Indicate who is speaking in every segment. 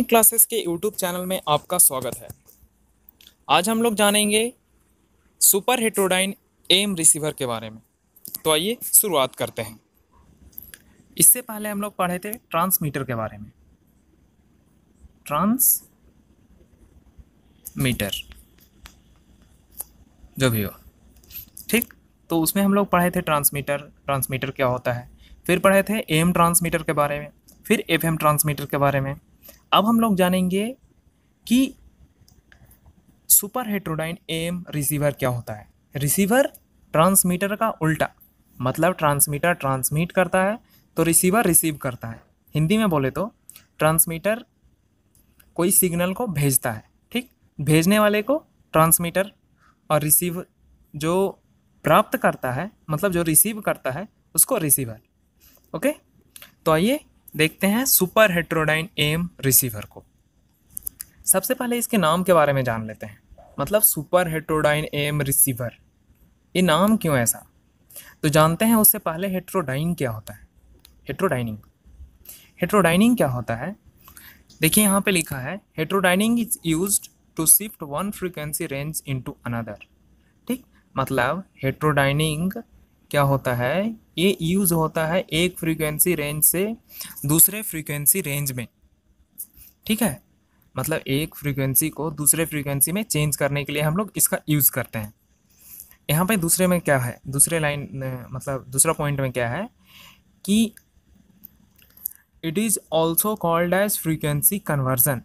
Speaker 1: learning classes के YouTube channel में आपका स्वागत है आज हम लोग जानेंगे सुपर हेट्रोडाइन एम रिसीवर के बारे में तो आइए शुरुआत करते हैं इससे पहले हम लोग पढ़े थे ट्रांसमीटर के बारे में ट्रांसमीटर जो भी हो ठीक तो उसमें हम लोग पढ़े थे ट्रांसमीटर ट्रांसमीटर क्या होता है फिर पढ़े थे एम ट्रांसमीटर के बारे में फिर एफ ट्रांसमीटर के बारे में अब हम लोग जानेंगे कि सुपर हेट्रोडाइन एम रिसीवर क्या होता है रिसीवर ट्रांसमीटर का उल्टा मतलब ट्रांसमीटर ट्रांसमीट करता है तो रिसीवर रिसीव करता है हिंदी में बोले तो ट्रांसमीटर कोई सिग्नल को भेजता है ठीक भेजने वाले को ट्रांसमीटर और रिसीव जो प्राप्त करता है मतलब जो रिसीव करता है उसको रिसीवर ओके तो आइए देखते हैं सुपर हेट्रोडाइन एम रिसीवर को सबसे पहले इसके नाम के बारे में जान लेते हैं मतलब सुपर हेट्रोडाइन एम रिसीवर ये नाम क्यों ऐसा तो जानते हैं उससे पहले हेट्रोडाइन क्या होता है हेट्रोडाइनिंग हेट्रोडाइनिंग क्या होता है देखिए यहाँ पे लिखा है heterodyning is use to shift one frequency range in another ठीक मतलब हेट्रोडाइनिंग क्या होता है ये यूज़ होता है एक फ्रीक्वेंसी रेंज से दूसरे फ्रीक्वेंसी रेंज में ठीक है मतलब एक फ्रीक्वेंसी को दूसरे फ्रीक्वेंसी में चेंज करने के लिए हम लोग इसका यूज़ करते हैं यहाँ पे दूसरे में क्या है दूसरे लाइन मतलब दूसरा पॉइंट में क्या है कि it is also called as frequency conversion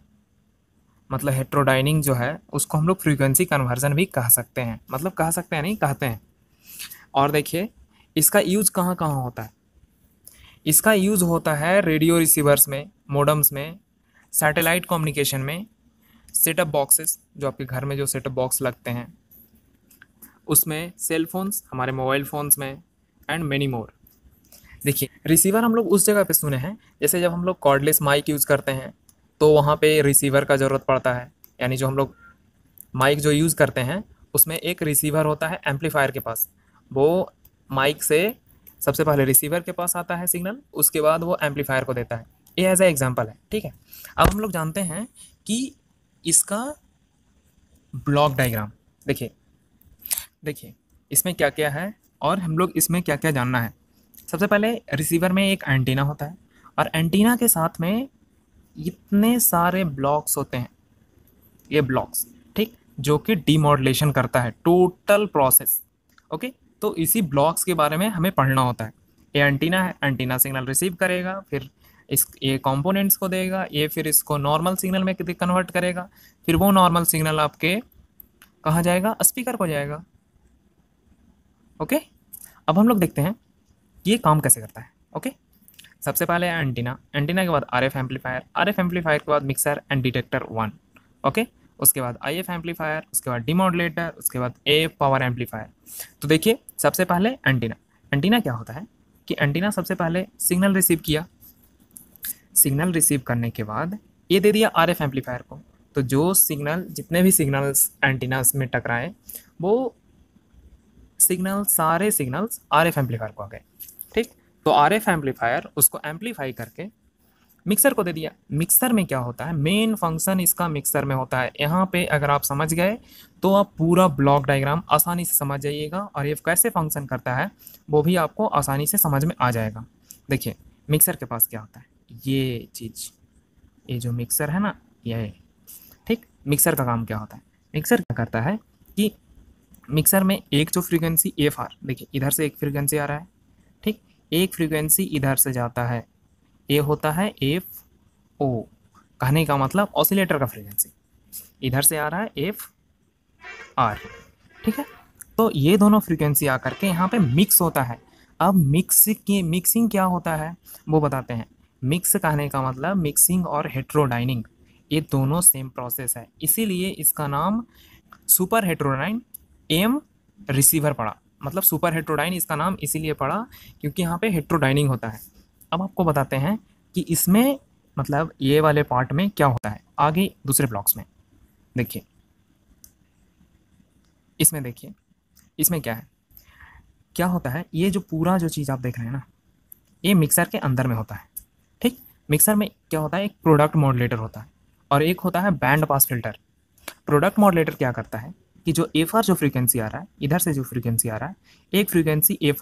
Speaker 1: मतलब हेट्रोडाइनिंग जो है उसको हम लोग फ्रीक्वेंसी कन्वर्जन भी कह सकते हैं मतलब कह सकते हैं नहीं कहते हैं और देखिए इसका यूज़ कहाँ कहाँ होता है इसका यूज़ होता है रेडियो रिसीवर्स में मोडम्स में सैटेलाइट कम्युनिकेशन में सेटअप बॉक्सेस जो आपके घर में जो सेटअप बॉक्स लगते हैं उसमें सेल फोन्स हमारे मोबाइल फ़ोन्स में एंड मेनी मोर देखिए रिसीवर हम लोग उस जगह पे सुने हैं जैसे जब हम लोग कॉर्डलेस माइक यूज़ करते हैं तो वहाँ पे रिसीवर का ज़रूरत पड़ता है यानी जो हम लोग माइक जो यूज़ करते हैं उसमें एक रिसीवर होता है एम्पलीफायर के पास वो माइक से सबसे पहले रिसीवर के पास आता है सिग्नल उसके बाद वो एम्पलीफायर को देता है ये एज ए एग्जाम्पल है ठीक है अब हम लोग जानते हैं कि इसका ब्लॉक डायग्राम देखिए देखिए इसमें क्या क्या है और हम लोग इसमें क्या क्या जानना है सबसे पहले रिसीवर में एक एंटीना होता है और एंटीना के साथ में इतने सारे ब्लॉक्स होते हैं ये ब्लॉक्स ठीक जो कि डीमोडलेशन करता है टोटल प्रोसेस ओके तो इसी ब्लॉक्स के बारे में हमें पढ़ना होता है ये एंटीना है एंटीना सिग्नल रिसीव करेगा फिर इस ये कंपोनेंट्स को देगा ये फिर इसको नॉर्मल सिग्नल में कन्वर्ट करेगा फिर वो नॉर्मल सिग्नल आपके कहाँ जाएगा स्पीकर को जाएगा ओके अब हम लोग देखते हैं ये काम कैसे करता है ओके सबसे पहले एंटीना एंटीना के बाद R F amplifier R F amplifier के बाद mixer and detector one okay उसके बाद आई एफ एम्पलीफायर उसके बाद डिमोडलेटर उसके बाद ए एफ पावर एम्पलीफायर तो देखिए सबसे पहले एंटीना एंटीना क्या होता है कि एंटीना सबसे पहले सिग्नल रिसीव किया सिग्नल रिसीव करने के बाद ये दे दिया आर एफ एम्पलीफायर को तो जो सिग्नल जितने भी सिग्नल्स एंटीनास में टकराए वो सिग्नल सारे सिग्नल्स आर एफ एम्पलीफायर को आ गए ठीक तो आर एफ एम्पलीफायर उसको एम्पलीफाई करके मिक्सर को दे दिया मिक्सर में क्या होता है मेन फंक्शन इसका मिक्सर में होता है यहाँ पे अगर आप समझ गए तो आप पूरा ब्लॉक डायग्राम आसानी से समझ जाइएगा और ये कैसे फंक्शन करता है वो भी आपको आसानी से समझ में आ जाएगा देखिए मिक्सर के पास क्या होता है ये चीज़ ये जो मिक्सर है ना ये ठीक मिक्सर का काम क्या होता है मिक्सर क्या करता है कि मिक्सर में एक जो फ्रीक्वेंसी एफ आर देखिए इधर से एक फ्रीक्वेंसी आ रहा है ठीक एक फ्रीक्वेंसी इधर से जाता है ये होता है एफ ओ कहने का मतलब ऑसिलेटर का फ्रीक्वेंसी इधर से आ रहा है एफ आर ठीक है तो ये दोनों फ्रीक्वेंसी आकर के यहाँ पे मिक्स होता है अब मिक्स की मिक्सिंग क्या होता है वो बताते हैं मिक्स कहने का मतलब मिक्सिंग और हेट्रोडाइनिंग ये दोनों सेम प्रोसेस है इसीलिए इसका नाम सुपर हेट्रोडाइन एम रिसीवर पड़ा मतलब सुपर हेट्रोडाइन इसका नाम इसीलिए पड़ा क्योंकि यहाँ पे हेट्रोडाइनिंग होता है अब आपको बताते हैं कि इसमें मतलब ये वाले पार्ट में क्या होता है आगे दूसरे ब्लॉक्स में देखिए इसमें देखिए इसमें क्या है क्या होता है ये जो पूरा जो चीज़ आप देख रहे हैं ना ये मिक्सर के अंदर में होता है ठीक मिक्सर में क्या होता है एक प्रोडक्ट मॉडलेटर होता है और एक होता है band pass filter product modulator क्या करता है कि जो एफ आर जो फ्रीक्वेंसी आ रहा है इधर से जो फ्रीक्वेंसी आ रहा है एक फ्रीक्वेंसी ए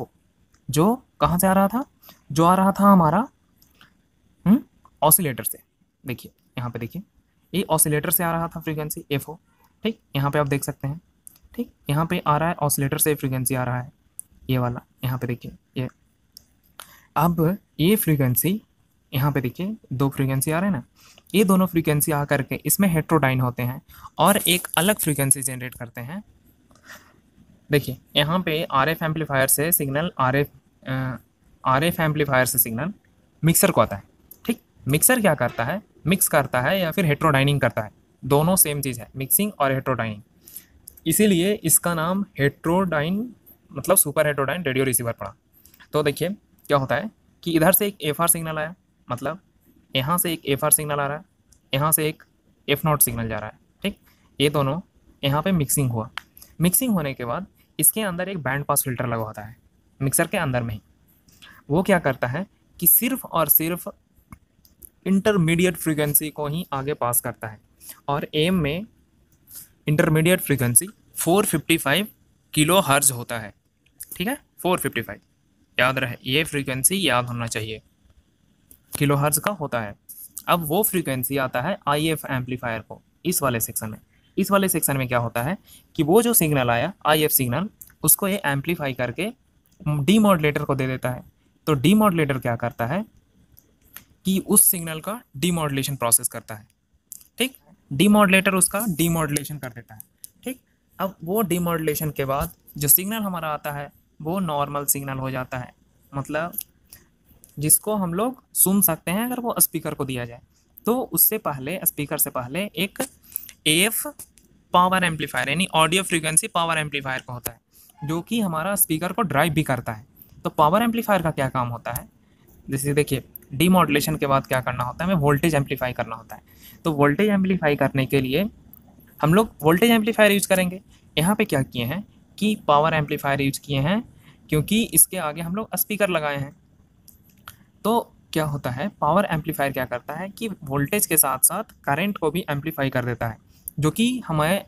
Speaker 1: जो कहाँ से आ रहा था जो आ रहा था हमारा ऑसिलेटर हम्म, से देखिए यहाँ पे देखिए ये ऑसिलेटर से आ रहा था फ्रीक्वेंसी एफ ओ ठीक यहाँ पे आप देख सकते हैं ठीक यहाँ पे आ रहा है ऑसिलेटर से फ्रीक्वेंसी आ रहा है ये वाला यहाँ पे देखिए ये अब ये फ्रीक्वेंसी यहाँ पे देखिए दो फ्रीक्वेंसी आ रहे हैं ना ये दोनों फ्रीक्वेंसी आ करके इसमें हेट्रोडाइन होते हैं और एक अलग फ्रीक्वेंसी जनरेट करते हैं देखिए यहाँ पे आर एफ एम्पलीफायर से signal R F R F amplifier से सिग्नल मिक्सर को आता है ठीक मिक्सर क्या करता है मिक्स करता है या फिर हेट्रोडाइनिंग करता है दोनों सेम चीज़ है मिक्सिंग और हेट्रोडाइनिंग इसीलिए इसका नाम हेट्रोडाइन मतलब सुपर हेट्रोडाइन रेडियो रिसीवर पड़ा तो देखिए क्या होता है कि इधर से एक एफ आर सिग्नल आया मतलब यहाँ से एक एफ आर सिग्नल आ रहा है यहाँ से एक एफ नॉट सिग्नल जा रहा है ठीक ये दोनों यहाँ पे मिक्सिंग हुआ मिक्सिंग होने के बाद इसके अंदर एक बैंड पास फिल्टर लगा होता है मिक्सर के अंदर में ही वो क्या करता है कि सिर्फ और सिर्फ इंटरमीडिएट फ्रीक्वेंसी को ही आगे पास करता है और एम में इंटरमीडिएट फ्रीक्वेंसी 455 किलो हर्ज होता है ठीक है 455 याद रहे ये फ्रीक्वेंसी याद होना चाहिए किलो हर्ज का होता है अब वो फ्रीक्वेंसी आता है आई एफ एम्पलीफायर को इस वाले सेक्शन में इस वाले सेक्शन में क्या होता है कि वो जो सिग्नल आया आई एफ सिग्नल उसको ये एम्पलीफाई करके डी मॉडलेटर को दे देता है तो डी मॉडलेटर क्या करता है कि उस सिग्नल का डी मॉडलेशन प्रोसेस करता है ठीक डी मॉडलेटर उसका डी मॉडलेशन कर देता है ठीक अब वो डी मॉडलेशन के बाद जो सिग्नल हमारा आता है वो नॉर्मल सिग्नल हो जाता है मतलब जिसको हम लोग सुन सकते हैं अगर वो स्पीकर को दिया जाए तो उससे पहले स्पीकर से पहले एक एफ पावर एम्पलीफायर यानी ऑडियो फ्रीक्वेंसी पावर एम्पलीफायर का होता है जो कि हमारा स्पीकर को ड्राइव भी करता है तो पावर एम्पलीफायर का क्या काम होता है जैसे देखिए डी मॉडलेशन के बाद क्या करना होता है हमें वोल्टेज एम्पलीफाई करना होता है तो वोल्टेज एम्पलीफाई करने के लिए हम लोग वोल्टेज एम्पलीफायर यूज़ करेंगे यहाँ पे क्या किए हैं कि पावर एम्पलीफायर यूज किए हैं क्योंकि इसके आगे हम लोग स्पीकर लगाए हैं तो क्या होता है पावर एम्पलीफायर क्या करता है कि वोल्टेज के साथ साथ करंट को भी एम्पलीफाई कर देता है जो कि हमें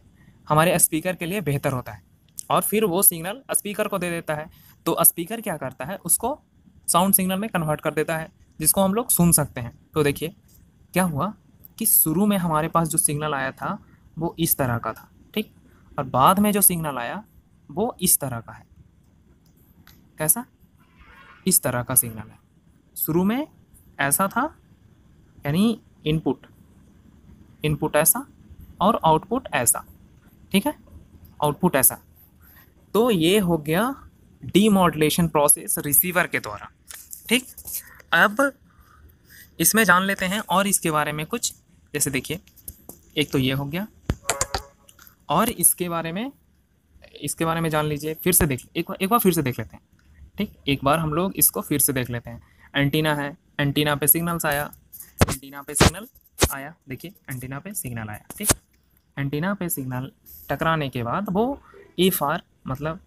Speaker 1: हमारे स्पीकर के लिए बेहतर होता है और फिर वो सिग्नल स्पीकर को दे देता है तो स्पीकर क्या करता है उसको साउंड सिग्नल में कन्वर्ट कर देता है जिसको हम लोग सुन सकते हैं तो देखिए क्या हुआ कि शुरू में हमारे पास जो सिग्नल आया था वो इस तरह का था ठीक और बाद में जो सिग्नल आया वो इस तरह का है कैसा इस तरह का सिग्नल है शुरू में ऐसा था यानी इनपुट इनपुट ऐसा और आउटपुट ऐसा ठीक है आउटपुट ऐसा तो ये हो गया डीमॉडलेशन प्रोसेस रिसीवर के द्वारा ठीक अब इसमें जान लेते हैं और इसके बारे में कुछ जैसे देखिए एक तो ये हो गया और इसके बारे में इसके बारे में जान लीजिए फिर से देख एक बार एक बार फिर से देख लेते हैं ठीक एक बार हम लोग इसको फिर से देख लेते हैं एंटीना है एंटीना पे सिग्नल्स आया एंटीना पे सिग्नल आया देखिए एंटीना पे सिग्नल आया ठीक एंटीना पे सिग्नल टकराने के बाद वो ई e फार मतलब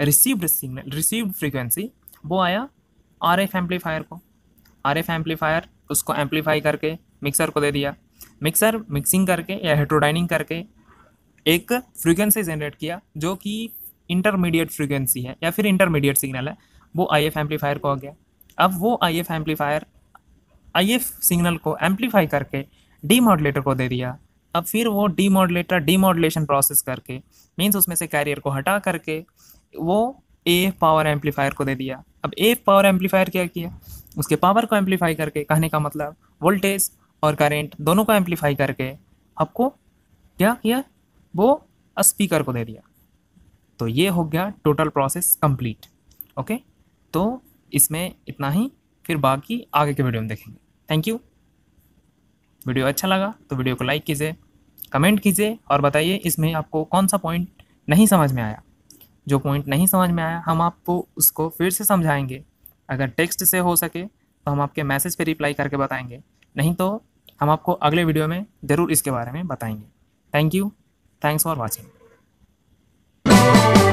Speaker 1: रिसीव्ड सिग्नल रिसीव्ड फ्रीक्वेंसी वो आया आर एफ एम्पलीफायर को आर एफ एम्पलीफायर उसको एम्पलीफाई करके मिक्सर को दे दिया मिक्सर मिक्सिंग करके या हेट्रोडाइनिंग करके एक फ्रीक्वेंसी जनरेट किया जो कि इंटरमीडिएट फ्रीक्वेंसी है या फिर इंटरमीडिएट सिग्नल है वो आई एफ एम्पलीफायर को आ गया अब वो I F amplifier I F signal को एम्पलीफाई करके डी मॉडलेटर को दे दिया अब फिर वो डीमोडलेटर डीमोडलेशन प्रोसेस करके मीन्स उसमें से कैरियर को हटा करके वो ए पावर एम्पलीफायर को दे दिया अब ए पावर एम्पलीफायर क्या किया उसके पावर को एम्पलीफाई करके कहने का मतलब वोल्टेज और करेंट दोनों को एम्पलीफाई करके आपको क्या किया वो स्पीकर को दे दिया तो ये हो गया टोटल प्रोसेस कंप्लीट ओके तो इसमें इतना ही फिर बाकी आगे के वीडियो में देखेंगे थैंक यू वीडियो अच्छा लगा तो वीडियो को लाइक कीजिए कमेंट कीजिए और बताइए इसमें आपको कौन सा पॉइंट नहीं समझ में आया जो पॉइंट नहीं समझ में आया हम आपको उसको फिर से समझाएंगे अगर टेक्स्ट से हो सके तो हम आपके मैसेज पे रिप्लाई करके बताएंगे नहीं तो हम आपको अगले वीडियो में ज़रूर इसके बारे में बताएंगे thank you thanks for watching